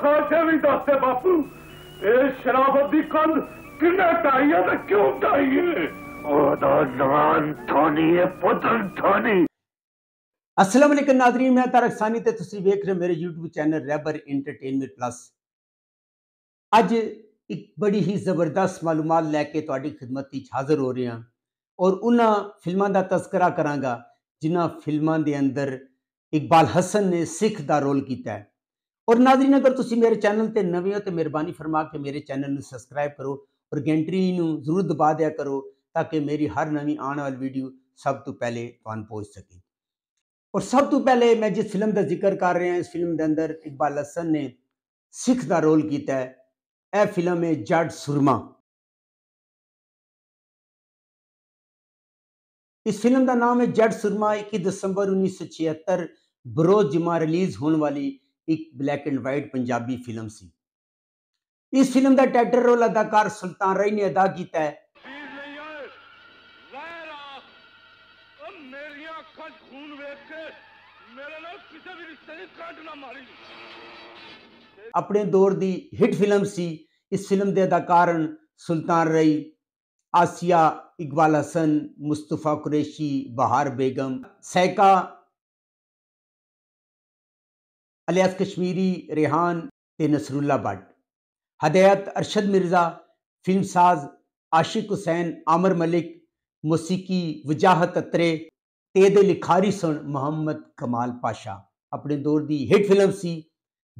ਖਾਲਸੇ ਵੀ ਦੱਸੇ ਬਾਪੂ ਇਹ ਸ਼ਰਾਫਤ ਦੀ ਕੰਧ ਕਿੰਨੇ ਢਾਈ ਹੈ ਤੇ ਕਿਉਂ ਢਾਈ ਹੈ ਉਹਦਾ ਜ਼ਾਨ ਥਾਨੀ ਹੈ ਪੁੱਤਰ ਥਾਨੀ अस्सलाम वालेकुम नाजरीन मैं तारक सानी ਤੇ ਤੁਸੀਂ ਵੇਖ ਰਹੇ ਮੇਰੇ YouTube ਚੈਨਲ ਰੈਬਰ ਐਂਟਰਟੇਨਮੈਂਟ ਪਲੱਸ ਅੱਜ ਇੱਕ ਬੜੀ ਹੀ ਜ਼ਬਰਦਸਤ ਮਾਲੂਮਾਤ ਲੈ ਕੇ ਤੁਹਾਡੀ ਖਿਦਮਤ ਵਿੱਚ ਹਾਜ਼ਰ ਹੋ ਰਿਹਾ ਔਰ ਉਹਨਾਂ ਫਿਲਮਾਂ ਦਾ ਤਜ਼ਕਰਾ ਕਰਾਂਗਾ ਜਿਨ੍ਹਾਂ ਫਿਲਮਾਂ ਦੇ ਅੰਦਰ ਇਕਬਾਲ ਹਸਨ ਨੇ ਸਿੱਖ ਦਾ ਰੋਲ ਕੀਤਾ ਹੈ और नाजरीन अगर तुम मेरे चैनल पर नवे हो तो मेहरबानी फरमा के मेरे चैनल में सबसक्राइब करो और गेंटरी जरूर दबा दिया करो ताकि मेरी हर नवी आने वाली वीडियो सब तो पहले तुम पहुँच सके और सब तो पहले मैं जिस फिल्म का जिक्र कर रहा हूँ इस फिल्म के अंदर इकबाल हसन ने सिख का रोल किया है यह फिल्म है जड सुरमा इस फिल्म का नाम है जड सुरमा इक्की दसंबर उन्नीस सौ छिहत्तर बरोज जमा रिलीज़ होने वाली ਇੱਕ black and white Punjabi film ਸੀ ਇਸ ਫਿਲਮ ਦਾ ਟਾਈਟਲ ਰੋਲ ਅਦਾਕਾਰ ਸੁਲਤਾਨ ਰਈ ਨੇ ਅਦਾ ਕੀਤਾ ਹੈ ਆਪਣੇ ਦੌਰ ਦੀ ਹਿੱਟ ਫਿਲਮ ਸੀ ਇਸ ਫਿਲਮ ਦੇ ਅਦਾਕਾਰਨ ਸੁਲਤਾਨ ਰਈ ਆਸੀਆ ਇਕਬਾਲ ਹਸਨ ਮੁਸਤਫਾ ਕੁਰੇਸ਼ੀ ਬਹਾਰ ਬੇਗਮ ਸੈਕਾ अलियास कश्मीरी रेहान ते नसरुल्ला भट्ट हदायत अरशद मिर्ज़ा फिल्म साज आशिक हुसैन आमर मलिक मौसीकी वजाहत अत्रे ते दे लिखारी सन मोहम्मद कमाल पाशा अपने दौर की हिट फिल्म सी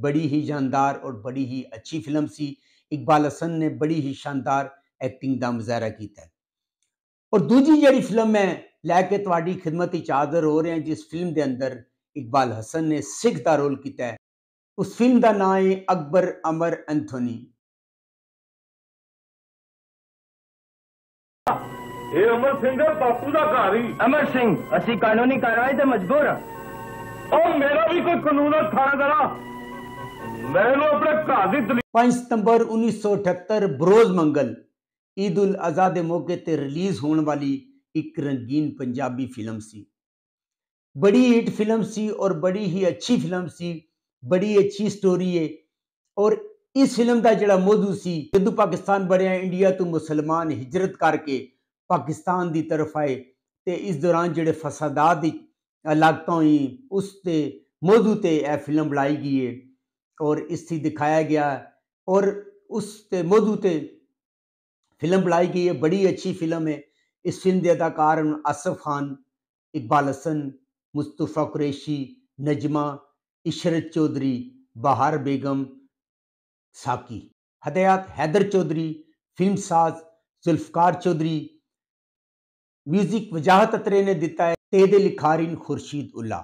बड़ी ही जानदार और बड़ी ही अच्छी फिल्म सी इकबाल हसन ने बड़ी ही शानदार एक्टिंग का मुजाहरा किया और दूजी जी फिल्म मैं लैके थोड़ी खिदमत हाजिर हो रहे हैं जिस फिल्म के अंदर ਇਕਬਾਲ ਹਸਨ ਨੇ ਸਿੱਖ ਦਾ ਰੋਲ ਕੀਤਾ ਹੈ ਉਸ ਫਿਲਮ ਦਾ ਨਾਮ ਹੈ ਅਕਬਰ ਅਮਰ ਐਂਥੋਨੀ ਇਹ ਅਮਰ ਸਿੰਘ ਦਾ ਬਾਪੂ ਦਾ ਘਰ ਹੀ ਅਮਰ ਸਿੰਘ ਅਸੀਂ ਕਾਨੂੰਨੀ ਕਾਰਵਾਈ ਤੇ ਮਜਬੂਰ ਆ ਉਹ ਮੇਰਾ ਵੀ ਕੋਈ ਕਾਨੂੰਨ ਆ ਥਾਣੇਦਾਰਾ ਮੈਨੂੰ ਆਪਣੇ ਘਰ ਦੀ 5 ਸਤੰਬਰ 1978 ਬਰੋਜ਼ ਮੰਗਲ ਈਦ ਉਲ ਅਜ਼ਹਾ ਦੇ ਮੌਕੇ ਤੇ ਰਿਲੀਜ਼ ਹੋਣ ਵਾਲੀ ਇੱਕ ਰੰਗੀਨ ਪੰਜਾਬੀ ਫਿਲਮ ਸੀ बड़ी हिट फिल्म सी और बड़ी ही अच्छी फिल्म सी बड़ी अच्छी स्टोरी है और इस फिल्म का जरा मौजू सी जदू पाकिस्तान बढ़िया इंडिया तो मुसलमान हिजरत करके पाकिस्तान की तरफ आए तो इस दौरान जोड़े फसादात लागत हुई उस मौजू ते यह फिल्म बनाई गई है और इसी दिखाया गया और उस मौजू ते फिल्म बनाई गई है बड़ी अच्छी फिल्म है इस फिल्म के अदाकार आसफ खान इकबाल हसन मुस्तफ़ा कुरैशी नजमा इशरत चौधरी बहार बेगम साकी हदयात हैदर चौधरी फिल्म साज जुल्फकार चौधरी म्यूजिक वजाहत अतरे ने दिता है तेद लिखारिन खुर्शीद उल्ला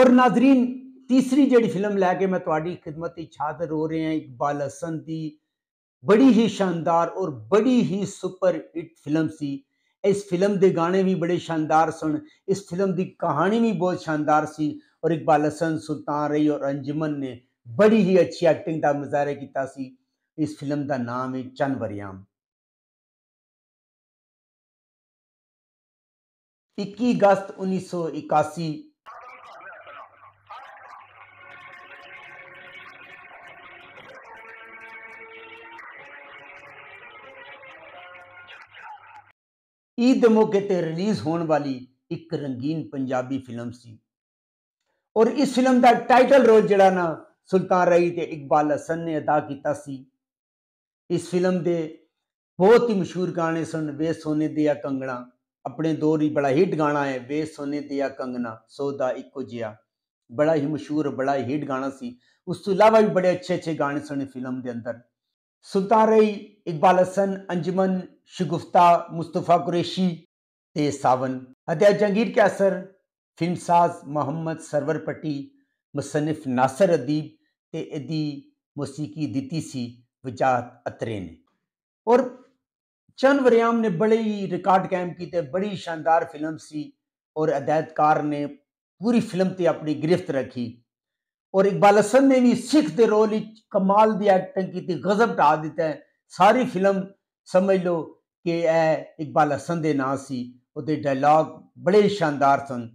और नाजरीन तीसरी जड़ी फिल्म लैके मैं थोड़ी खिदमत हाजिर हो रहे हैं इकबाल हसन की बड़ी ही शानदार और बड़ी ही सुपर हिट फिल्म सी इस फिल्म के गाने भी बड़े शानदार सुन इस फिल्म की कहानी भी बहुत शानदार सी और इकबाल हसन सुल्तान रही और अंजमन ने बड़ी ही अच्छी एक्टिंग का मुजाहरा किया इस फिल्म का नाम है चंद वरियाम इक्की अगस्त उन्नीस सौ इक्यासी ईद के मौके पर रिलीज होने वाली एक रंगीन पंजाबी फिल्म सी और इस फिल्म का टाइटल रोल जरा ना सुल्तान रई तो इकबाल हसन ने अदा किया इस फिल्म के बहुत ही मशहूर गाने सुन वे सोने दिया कंगना अपने दौर ही बड़ा हिट गाना है वे सोने दिया कंगना सौदा इको जिया बड़ा ही मशहूर बड़ा ही हिट गाना सी उस तो अलावा भी बड़े अच्छे अच्छे गाने सुने फिल्म के अंदर सुल्तान रही इकबाल हसन अंजमन शगुफ्ता मुस्तफ़ा कुरैशी ते सावन हदया जंगीर के असर फिल्म साज मोहम्मद सरवर पट्टी मुसनफ़ नासर अदीब ते एदी मौसीकी दिती सी वजात अतरे ने और चंद वरियाम ने बड़े ही रिकॉर्ड की किए बड़ी शानदार फिल्म सी और अदायतकार ने पूरी फिल्म ते अपनी गिरफ्त रखी और इकबाल हसन ने भी सिख दे रोल कमाल की एक्टिंग की गजब टा दिता है सारी फिल्म समझ लो कि यह इकबाल हसन के ना सी डायलॉग बड़े शानदार सन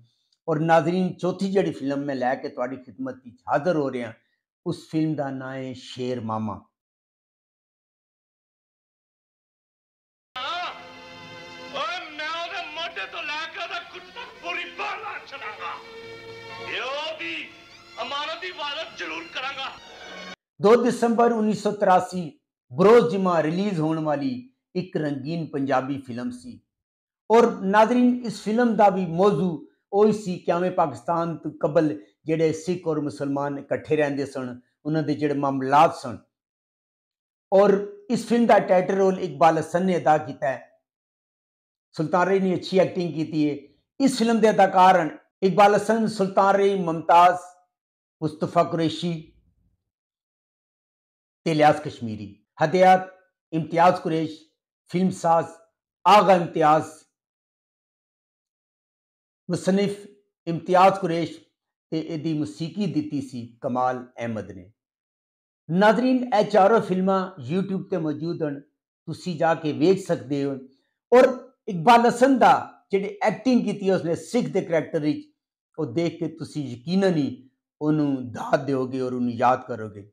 और नाजरीन चौथी जड़ी फिल्म मैं लैके थोड़ी खिदमत हाजिर हो रहा उस फिल्म का ना है शेर मामा दो दिसंबर उन्नीस सौ तिरासी बरोज जिमा रिलीज होने वाली एक रंगीन पंजाबी फिल्म सी और नाजरीन इस फिल्म का भी मौजू उ क्यावें पाकिस्तान कबल जेडे सिख और मुसलमान इकट्ठे रहते सन उन्होंने जोड़े मामलात सन और इस फिल्म का टाइटल रोल इकबाल हसन ने अदा किया सुल्तान रही ने अच्छी एक्टिंग की है इस फिल्म के अदाकार इकबाल हसन सुल्तान रही मुमताज़ मुस्तफा कुरैशी तेलियास कश्मीरी हदयात इम्तियाज कुरैश फिल्म साज आगा इम्तियाज मुसनिफ इम्तियाज कुरैश यदि मसीकी दी सी कमाल अहमद ने नाजरीन ए चारों फिल्म यूट्यूब पर मौजूद हैं ती जा वेख सकते हो और इकबाल हसन का जी एक्टिंग की उसने सिख के करैक्टर वो देख के तुम यकीन ही उन्होंने दाद दोगे और उन्होंने याद करोगे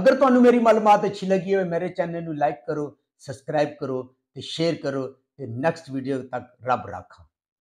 अगर तो मेरी मालूमात अच्छी लगी हो मेरे चैनल में लाइक करो सबसक्राइब करो तो शेयर करो तो नैक्सट वीडियो तक रब रखा